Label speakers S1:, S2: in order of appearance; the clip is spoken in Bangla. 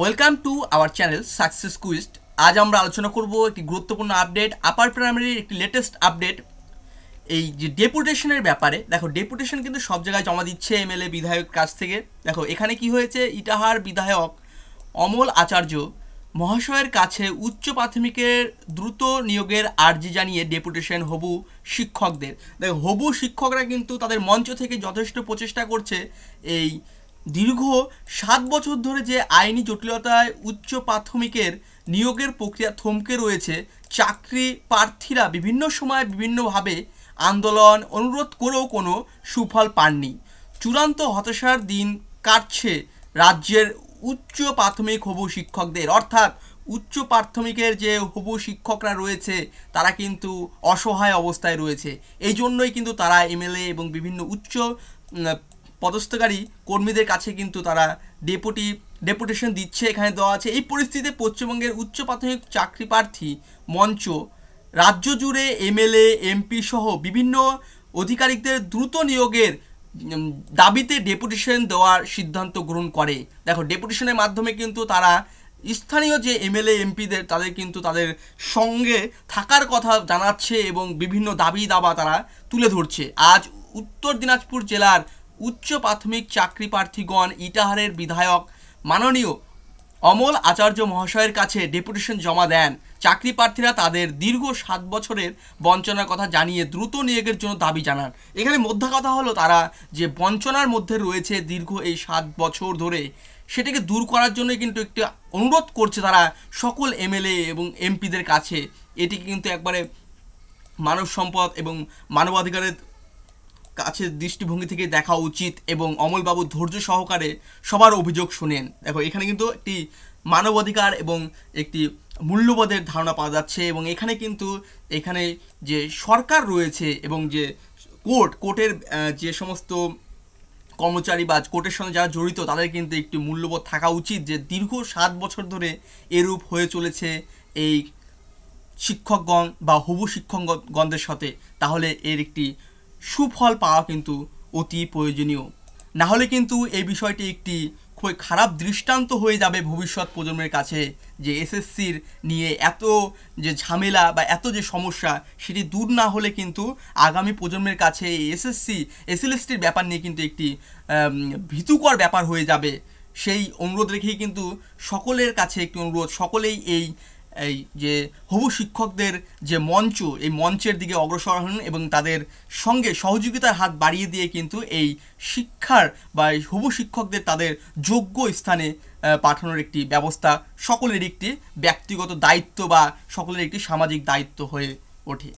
S1: welcome to our channel success quest আজ আমরা আলোচনা করব একটি গুরুত্বপূর্ণ আপডেট আপার প্রাইমারির একটি লেটেস্ট আপডেট এই যে ডেপুটেশনের ব্যাপারে দেখো ডেপুটেশন কিন্তু সব জায়গায় জমা দিচ্ছে এমএলএ বিধায়ক কাছ থেকে দেখো এখানে কি হয়েছে ইটাহার বিধায়ক অমল আচার্য মহাশয়ের কাছে উচ্চ প্রাথমিকের দ্রুত নিয়োগের আর্জি জানিয়ে ডেপুটেশন হবু শিক্ষকদের দেখো হবু শিক্ষকরা কিন্তু তাদের মঞ্চ থেকে যথেষ্ট প্রচেষ্টা করছে এই দীর্ঘ সাত বছর ধরে যে আইনি জটিলতায় উচ্চ প্রাথমিকের নিয়োগের প্রক্রিয়া থমকে রয়েছে চাকরি প্রার্থীরা বিভিন্ন সময় বিভিন্নভাবে আন্দোলন অনুরোধ করেও কোনো সুফল পাননি চূড়ান্ত হতাশার দিন কাটছে রাজ্যের উচ্চ প্রাথমিক হবু শিক্ষকদের অর্থাৎ উচ্চ প্রাথমিকের যে হবু শিক্ষকরা রয়েছে তারা কিন্তু অসহায় অবস্থায় রয়েছে এই জন্যই কিন্তু তারা এমএলএ এবং বিভিন্ন উচ্চ পদস্থকারী কর্মীদের কাছে কিন্তু তারা ডেপুটি ডেপুটেশন দিচ্ছে এখানে দেওয়া আছে এই পরিস্থিতিতে পশ্চিমবঙ্গের উচ্চ প্রাথমিক চাকরি প্রার্থী মঞ্চ রাজ্য জুড়ে এমএলএ এমপি সহ বিভিন্ন অধিকারিকদের দ্রুত নিয়োগের দাবিতে ডেপুটেশন দেওয়ার সিদ্ধান্ত গ্রহণ করে দেখো ডেপুটেশনের মাধ্যমে কিন্তু তারা স্থানীয় যে এমএলএ এমপিদের তাদের কিন্তু তাদের সঙ্গে থাকার কথা জানাচ্ছে এবং বিভিন্ন দাবি দাবা তারা তুলে ধরছে আজ উত্তর দিনাজপুর জেলার উচ্চ প্রাথমিক চাকরি প্রার্থীগণ ইটাহারের বিধায়ক মাননীয় অমল আচার্য মহাশয়ের কাছে ডেপুটেশন জমা দেন চাকরি প্রার্থীরা তাদের দীর্ঘ সাত বছরের বঞ্চনার কথা জানিয়ে দ্রুত নিয়োগের জন্য দাবি জানান এখানে মধ্যা কথা হলো তারা যে বঞ্চনার মধ্যে রয়েছে দীর্ঘ এই সাত বছর ধরে সেটাকে দূর করার জন্য কিন্তু একটি অনুরোধ করছে তারা সকল এমএলএ এবং এমপিদের কাছে এটি কিন্তু একবারে মানব সম্পদ এবং মানবাধিকারের কাছের দৃষ্টিভঙ্গি থেকে দেখা উচিত এবং অমলবাবু ধৈর্য সহকারে সবার অভিযোগ শোনেন দেখো এখানে কিন্তু একটি মানবাধিকার এবং একটি মূল্যবোধের ধারণা পাওয়া যাচ্ছে এবং এখানে কিন্তু এখানে যে সরকার রয়েছে এবং যে কোর্ট কোর্টের যে সমস্ত কর্মচারী বা কোর্টের সঙ্গে যারা জড়িত তাদের কিন্তু একটি মূল্যবোধ থাকা উচিত যে দীর্ঘ সাত বছর ধরে এরূপ হয়ে চলেছে এই শিক্ষকগণ বা হবু শিক্ষকগণদের সাথে তাহলে এর একটি সুফল পাওয়া কিন্তু অতি প্রয়োজনীয় না হলে কিন্তু এই বিষয়টি একটি খুব খারাপ দৃষ্টান্ত হয়ে যাবে ভবিষ্যৎ প্রজন্মের কাছে যে এসএসসির নিয়ে এত যে ঝামেলা বা এত যে সমস্যা সেটি দূর না হলে কিন্তু আগামী প্রজন্মের কাছে এই এসএসসি এসএলএসটির ব্যাপার নিয়ে কিন্তু একটি ভীতুকর ব্যাপার হয়ে যাবে সেই অনুরোধ রেখেই কিন্তু সকলের কাছে একটি অনুরোধ সকলেই এই এই যে হবু শিক্ষকদের যে মঞ্চ এই মঞ্চের দিকে অগ্রসর হন এবং তাদের সঙ্গে সহযোগিতার হাত বাড়িয়ে দিয়ে কিন্তু এই শিক্ষার বা এই হবু শিক্ষকদের তাদের যোগ্য স্থানে পাঠানোর একটি ব্যবস্থা সকলের একটি ব্যক্তিগত দায়িত্ব বা সকলের একটি সামাজিক দায়িত্ব হয়ে ওঠে